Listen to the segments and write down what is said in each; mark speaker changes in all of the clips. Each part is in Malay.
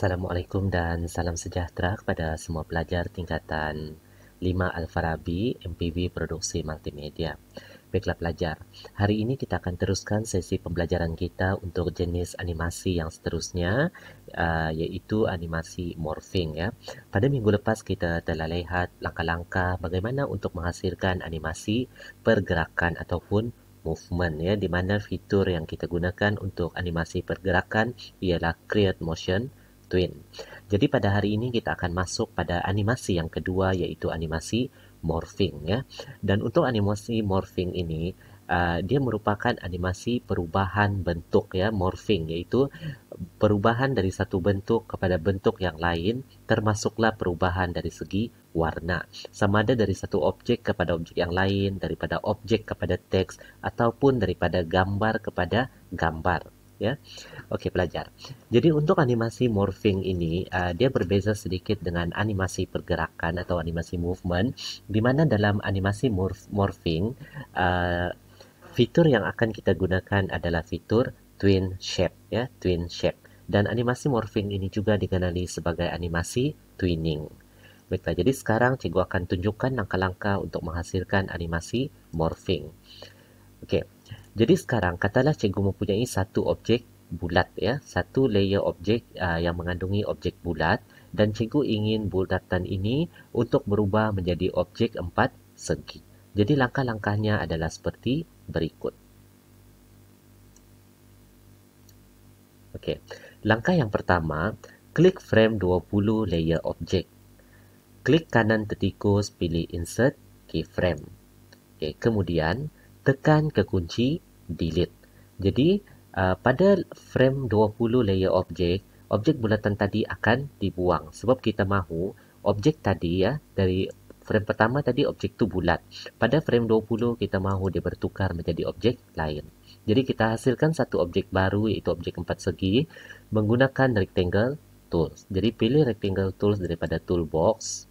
Speaker 1: Assalamualaikum dan salam sejahtera kepada semua pelajar tingkatan 5 Al-Farabi MPB Produksi Multimedia. Baiklah pelajar, hari ini kita akan teruskan sesi pembelajaran kita untuk jenis animasi yang seterusnya uh, ah, yaitu animasi morphing ya. Pada minggu lepas kita telah lihat langkah-langkah bagaimana untuk menghasilkan animasi pergerakan ataupun movement ya di mana fitur yang kita gunakan untuk animasi pergerakan ialah create motion twin. Jadi pada hari ini kita akan masuk pada animasi yang kedua yaitu animasi morphing ya. Dan untuk animasi morphing ini Uh, dia merupakan animasi perubahan bentuk ya morphing yaitu perubahan dari satu bentuk kepada bentuk yang lain termasuklah perubahan dari segi warna sama ada dari satu objek kepada objek yang lain daripada objek kepada teks ataupun daripada gambar kepada gambar ya. Oke, pelajar. Jadi untuk animasi morphing ini uh, dia berbeza sedikit dengan animasi pergerakan atau animasi movement di mana dalam animasi morph morphing uh, fitur yang akan kita gunakan adalah fitur twin shape ya, twin shape. Dan animasi morphing ini juga dikenali sebagai animasi twinning. Baiklah, jadi sekarang cikgu akan tunjukkan langkah-langkah untuk menghasilkan animasi morphing. Oke. Okay. Jadi sekarang katalah cikgu mempunyai satu objek bulat ya, satu layer objek uh, yang mengandungi objek bulat dan cikgu ingin bulatan ini untuk berubah menjadi objek empat segi. Jadi langkah-langkahnya adalah seperti berikut. Okey. Langkah yang pertama, klik frame 20 layer objek. Klik kanan tetikus pilih insert keyframe. Okey, kemudian tekan ke kunci delete. Jadi uh, pada frame 20 layer objek, objek bulatan tadi akan dibuang sebab kita mahu objek tadi ya dari frame pertama tadi objek tu bulat. Pada frame 20 kita mahu dia bertukar menjadi objek lain. Jadi kita hasilkan satu objek baru iaitu objek empat segi menggunakan rectangle tools. Jadi pilih rectangle tools daripada toolbox.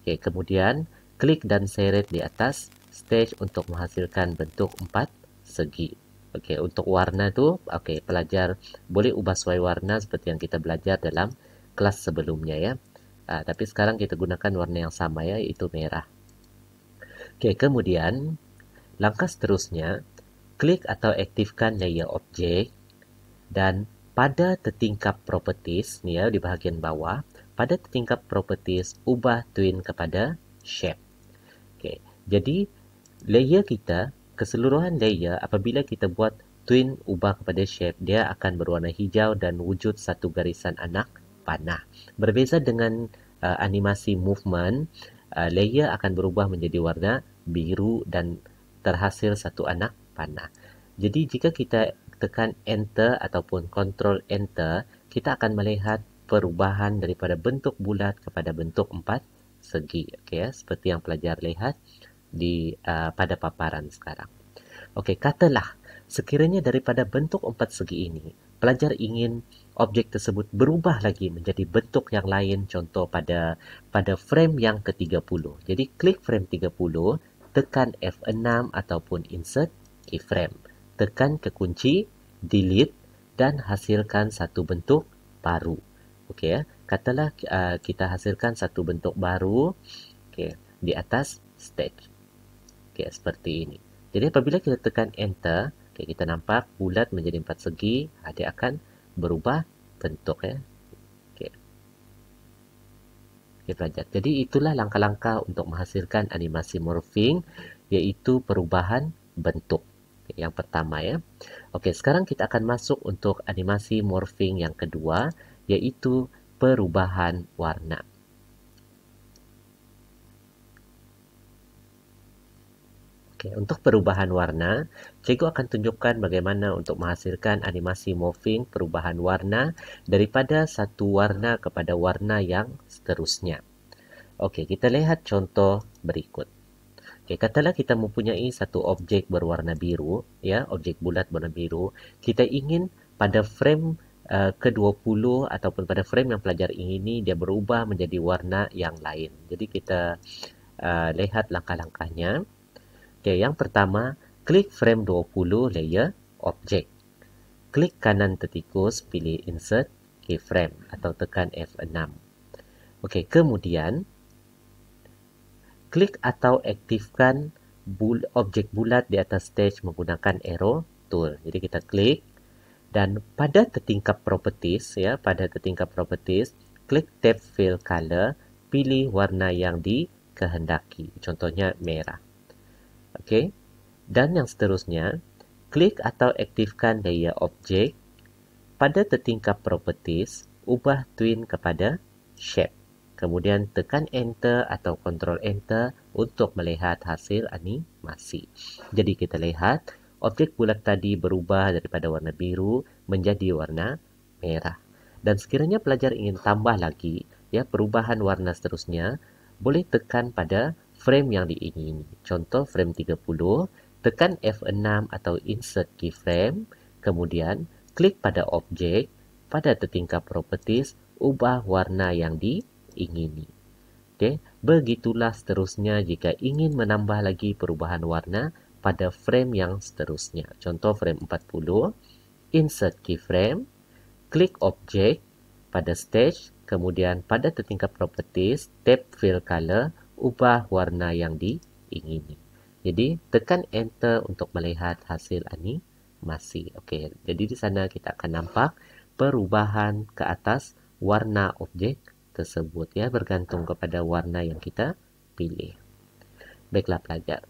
Speaker 1: Okay, kemudian klik dan seret di atas stage untuk menghasilkan bentuk empat segi. Okey, untuk warna tu, okey, pelajar boleh ubah suai warna seperti yang kita belajar dalam kelas sebelumnya ya. Uh, tapi sekarang kita gunakan warna yang sama ya, iaitu merah. Okey, kemudian langkah seterusnya, klik atau aktifkan layer objek dan pada tertingkap properties ni ya di bahagian bawah, pada tertingkap properties ubah twin kepada shape. Okey, jadi layer kita keseluruhan layer apabila kita buat twin ubah kepada shape dia akan berwarna hijau dan wujud satu garisan anak panah berbeza dengan uh, animasi movement uh, layer akan berubah menjadi warna biru dan terhasil satu anak panah jadi jika kita tekan enter ataupun control enter kita akan melihat perubahan daripada bentuk bulat kepada bentuk empat segi Okay ya seperti yang pelajar lihat di uh, pada paparan sekarang. Okey, katalah sekiranya daripada bentuk empat segi ini, pelajar ingin objek tersebut berubah lagi menjadi bentuk yang lain contoh pada pada frame yang ke-30. Jadi klik frame 30, tekan F6 ataupun insert keyframe. Tekan ke kunci delete dan hasilkan satu bentuk baru. Okey ya. Katalah uh, kita hasilkan satu bentuk baru okey di atas stage okay, seperti ini. Jadi apabila kita tekan enter, okay, kita nampak bulat menjadi empat segi, dia akan berubah bentuk ya. Pelajar. Jadi itulah langkah-langkah untuk menghasilkan animasi morphing Iaitu perubahan bentuk Yang pertama ya Oke sekarang kita akan masuk untuk animasi morphing yang kedua Iaitu perubahan warna Okay, untuk perubahan warna, cikgu akan tunjukkan bagaimana untuk menghasilkan animasi morphing perubahan warna daripada satu warna kepada warna yang seterusnya. Okey, kita lihat contoh berikut. Okey, katalah kita mempunyai satu objek berwarna biru, ya, objek bulat berwarna biru. Kita ingin pada frame uh, eh, ke-20 ataupun pada frame yang pelajar ini dia berubah menjadi warna yang lain. Jadi kita uh, lihat langkah-langkahnya. Okey, yang pertama, klik frame 20 layer objek. Klik kanan tetikus pilih insert keyframe atau tekan F6. Okey, kemudian klik atau aktifkan bul objek bulat di atas stage menggunakan arrow tool. Jadi kita klik dan pada tetingkap properties ya, pada tetingkap properties, klik tab fill color, pilih warna yang dikehendaki. Contohnya merah. Okay, Dan yang seterusnya, klik atau aktifkan layer objek Pada tertingkap properties, ubah twin kepada shape. Kemudian tekan enter atau control enter untuk melihat hasil animasi. Jadi kita lihat objek bulat tadi berubah daripada warna biru menjadi warna merah. Dan sekiranya pelajar ingin tambah lagi ya perubahan warna seterusnya, boleh tekan pada frame yang diingini. Contoh frame 30, tekan F6 atau insert keyframe, kemudian klik pada objek, pada tertingkap properties, ubah warna yang diingini. Okay. Begitulah seterusnya jika ingin menambah lagi perubahan warna pada frame yang seterusnya. Contoh frame 40, insert keyframe, klik objek pada stage, kemudian pada tertingkap properties, tap fill color, ubah warna yang diingini. Jadi tekan enter untuk melihat hasil ini masih okey. Jadi di sana kita akan nampak perubahan ke atas warna objek tersebut ya bergantung kepada warna yang kita pilih. Baiklah pelajar.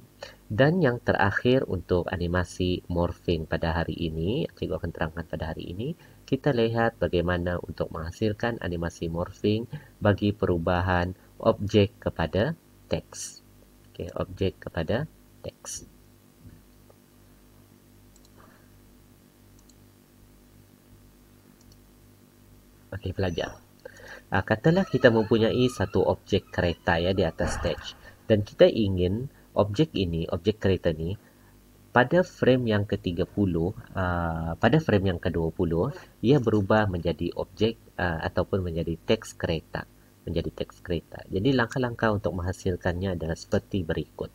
Speaker 1: Dan yang terakhir untuk animasi morphing pada hari ini, cikgu akan terangkan pada hari ini, kita lihat bagaimana untuk menghasilkan animasi morphing bagi perubahan objek kepada teks. Okey, objek kepada teks. Okey, pelajar. Uh, katalah kita mempunyai satu objek kereta ya di atas stage dan kita ingin objek ini, objek kereta ni pada frame yang ke-30, uh, ah, pada frame yang ke-20, ia berubah menjadi objek uh, ataupun menjadi teks kereta menjadi teks kereta. Jadi langkah-langkah untuk menghasilkannya adalah seperti berikut.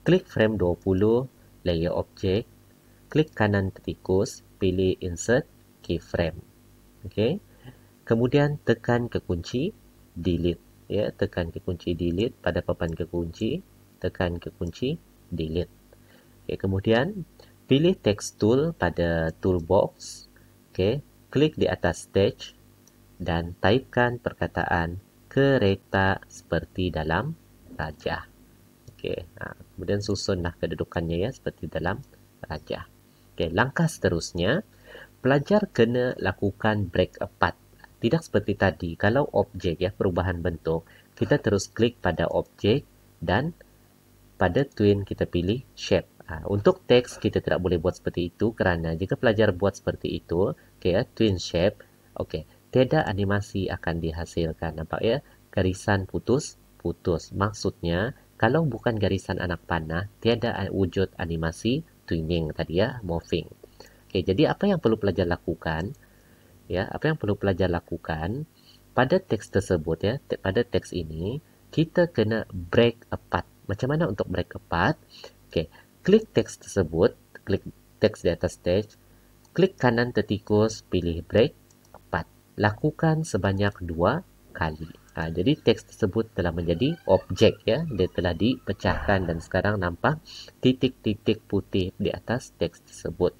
Speaker 1: Klik frame 20, layer objek, klik kanan tikus, pilih insert keyframe. Okey. Kemudian tekan ke kunci delete ya, tekan ke kunci delete pada papan ke kunci, tekan ke kunci delete. Okey, kemudian pilih text tool pada toolbox. Okey, klik di atas stage dan taipkan perkataan kereta seperti dalam raja. Okey, ha, kemudian susunlah kedudukannya ya seperti dalam raja. Okey, langkah seterusnya pelajar kena lakukan break apart. Tidak seperti tadi, kalau objek ya perubahan bentuk, kita terus klik pada objek dan pada twin kita pilih shape. Ha, untuk teks kita tidak boleh buat seperti itu kerana jika pelajar buat seperti itu, okey ya, twin shape. Okey, Tiada animasi akan dihasilkan. Nampak ya? Garisan putus, putus. Maksudnya, kalau bukan garisan anak panah, tiada wujud animasi twinning tadi ya, morphing. Okay, jadi apa yang perlu pelajar lakukan? Ya, apa yang perlu pelajar lakukan? Pada teks tersebut ya, pada teks ini, kita kena break apart. Macam mana untuk break apart? Okay, klik teks tersebut, klik teks di atas stage, klik kanan tertikus, pilih break, lakukan sebanyak dua kali. Ha, jadi teks tersebut telah menjadi objek ya, dia telah dipecahkan dan sekarang nampak titik-titik putih di atas teks tersebut.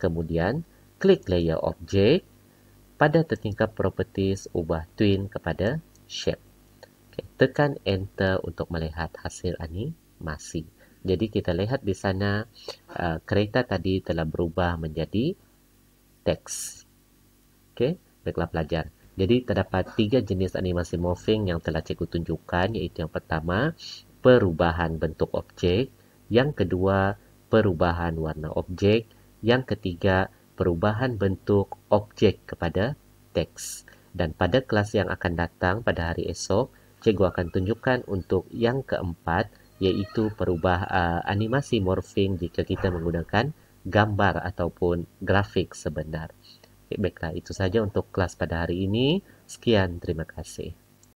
Speaker 1: Kemudian klik layer objek pada tertingkap properties ubah twin kepada shape. Okay, tekan enter untuk melihat hasil masih. Jadi kita lihat di sana uh, kereta tadi telah berubah menjadi teks. Okay telah belajar. Jadi terdapat tiga jenis animasi morphing yang telah cikgu tunjukkan iaitu yang pertama perubahan bentuk objek, yang kedua perubahan warna objek, yang ketiga perubahan bentuk objek kepada teks. Dan pada kelas yang akan datang pada hari esok, cikgu akan tunjukkan untuk yang keempat iaitu perubahan uh, animasi morphing jika kita menggunakan gambar ataupun grafik sebenar. Baiklah, itu saja untuk kelas pada hari ini. Sekian, terima kasih.